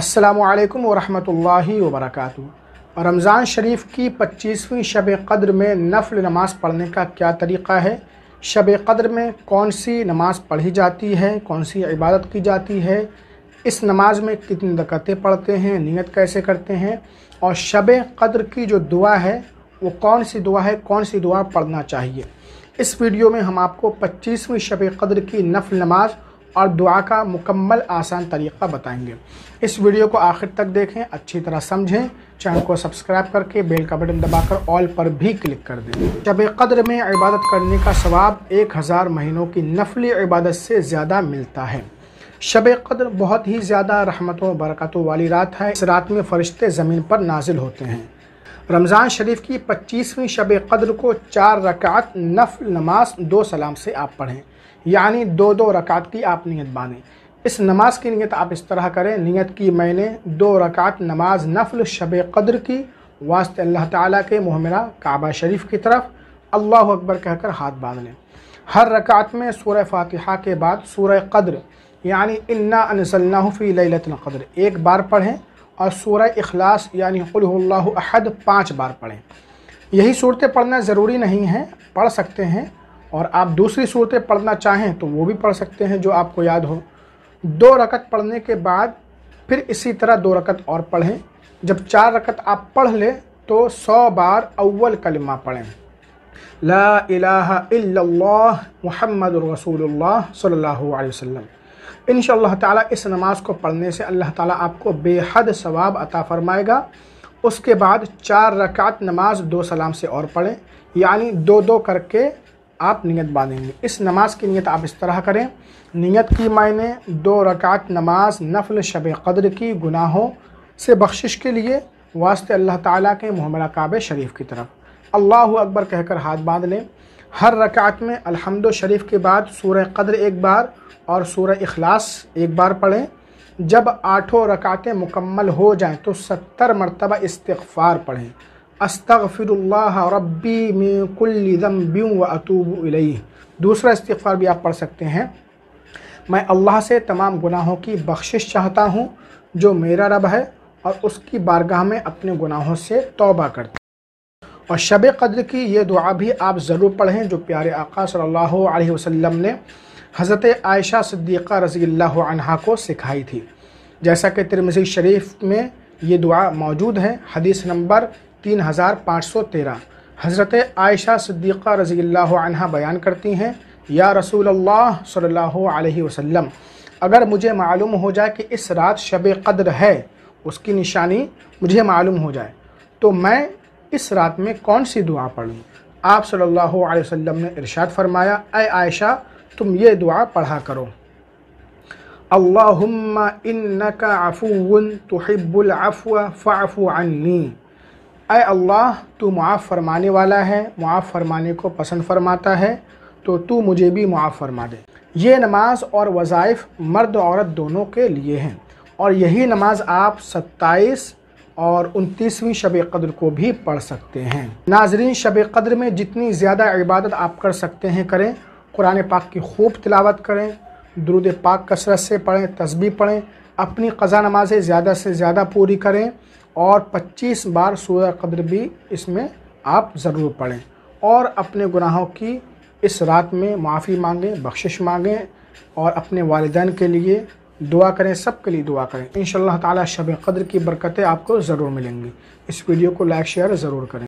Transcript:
असलकम वरहमल वरक रमज़ान शरीफ की पच्चीसवीं शब कद्र में नफल नमाज़ पढ़ने का क्या तरीक़ा है शब कद्र में कौन सी नमाज़ पढ़ी जाती है कौन सी इबादत की जाती है इस नमाज़ में कितनी रकतें पढ़ते हैं नियत कैसे करते हैं और शब कद्र की जो दुआ है वो कौन सी दुआ है कौन सी दुआ पढ़ना चाहिए इस वीडियो में हम आपको पच्चीसवीं शब कद्र की नफल नमाज़ और दुआ का मुकम्मल आसान तरीक़ा बताएंगे इस वीडियो को आखिर तक देखें अच्छी तरह समझें चैनल को सब्सक्राइब करके बेल का बटन दबाकर ऑल पर भी क्लिक कर दें जब कदर में इबादत करने का सवाब एक हज़ार महीनों की नफली इबादत से ज़्यादा मिलता है शब कदर बहुत ही ज़्यादा रहमतों बरकतों वाली रात है इस रात में फ़रिश्ते ज़मीन पर नाजिल होते हैं रमज़ान शरीफ की पच्चीसवीं शब कदर को चार रकात नफल नमाज दो सलाम से आप पढ़ें यानी दो दो रकात की आप नीयत बांधें इस नमाज की नीयत आप इस तरह करें नीयत की मैंने दो रकात नमाज नफल शब कद्र की वास्ते अल्लाह ताला के मोहमरा काबा शरीफ की तरफ अल्लाह अकबर कहकर हाथ बांध लें हर रकात में सूर्य फातिहा के बाद सूर्य कद्र यानी इन्ना अनसलनाफ़ी कद्र एक बार पढ़ें और सूर्य इखलास यानी अहद पाँच बार पढ़ें यही सूरतें पढ़ना ज़रूरी नहीं है पढ़ सकते हैं और आप दूसरी सूरतें पढ़ना चाहें तो वो भी पढ़ सकते हैं जो आपको याद हो दो रकत पढ़ने के बाद फिर इसी तरह दो रकत और पढ़ें जब चार रकत आप पढ़ लें तो सौ बार अव्वल कलमा पढ़ें ला इलाहा मुहम्मद रसूलुल्लाह सल्लल्लाहु अलैहि वसल्लम इन ताला इस नमाज़ को पढ़ने से अल्लाह ताला आपको बेहद सवाब अता फ़रमाएगा उसके बाद चार रकात नमाज दो सलाम से और पढ़ें यानी दो दो करके आप नियत बांधेंगे इस नमाज की नियत आप इस तरह करें नियत की मायने दो रकात नमाज नफल शब कद्र की गुनाहों से बख्शिश के लिए वास्ते अल्लाह ताला के मुहमरा काब शरीफ की तरफ अल्लाह अकबर कहकर हाथ बांध लें हर रकात में अलहमद शरीफ के बाद सूर्य कद्र एक बार और सूर्य अखलास एक बार पढ़ें जब आठों रकातें मुकम्मल हो जाएं तो सत्तर मरतबा इस्तफ़ार पढ़ें अस्तफ़िरल्ला रब्बी में कुल्लम व अतूब दूसरा इस्तफ़ार भी आप पढ़ सकते हैं मैं अल्लाह से तमाम गुनाहों की बख्शिश चाहता हूँ जो मेरा रब है और उसकी बारगाह में अपने गुनाहों से तौबा करता और शब कद्र की ये दुआ भी आप ज़रूर पढ़ें जो प्यारे आका सल्लल्लाहु अलैहि वसल्लम ने हज़रत आयशा सिद्दीक़ा रज़ी को सिखाई थी जैसा कि तिरमिजी शरीफ में ये दुआ मौजूद है हदीस नंबर तीन हज़ार पाँच सौ तेरह हज़रत आयशा सिद्दीक़ा रज़ी अल्लाह बयान करती हैं या रसूल अल्लाह सल्लल्लाहु अलैहि वसल्लम अगर मुझे मालूम हो जाए कि इस रात शब कद्र है उसकी निशानी मुझे मालूम हो जाए तो मैं इस रात में कौन सी दुआ पढ़ूँ आप सल्लल्लाहु अलैहि वसल्लम ने इरशाद फरमाया ए आयशा तुम ये दुआ पढ़ा करो अल्लाहुम्मा इन्नका अफूवन तुहिब्बुल अफ़व फ़ाफ़ू अन्नी अय अल्लाह तू मुआफ़ फरमाने वाला है मुआफ़ फरमाने को पसंद फरमाता है तो तू मुझे भी मुआफ़ फरमा दे ये नमाज और वज़ाइफ मर्द औरत दोनों के लिए हैं और यही नमाज आप सत्ताईस और उनतीसवीं शब कद्र को भी पढ़ सकते हैं नाजरीन शब कद्र में जितनी ज़्यादा इबादत आप कर सकते हैं करें कुरान पाक की खूब तिलावत करें दरुद पाक कसरत से पढ़ें तस्बी पढ़ें अपनी क़ज़ा नमाज़ें ज़्यादा से ज़्यादा पूरी करें और 25 बार सूर्य कद्र भी इसमें आप ज़रूर पढ़ें और अपने गुनाहों की इस रात में माफ़ी मांगें बख्शिश मांगें और अपने वालदान के लिए दुआ करें सब के लिए दुआ करें इन शब कदर की बरकतें आपको ज़रूर मिलेंगी इस वीडियो को लाइक शेयर ज़रूर करें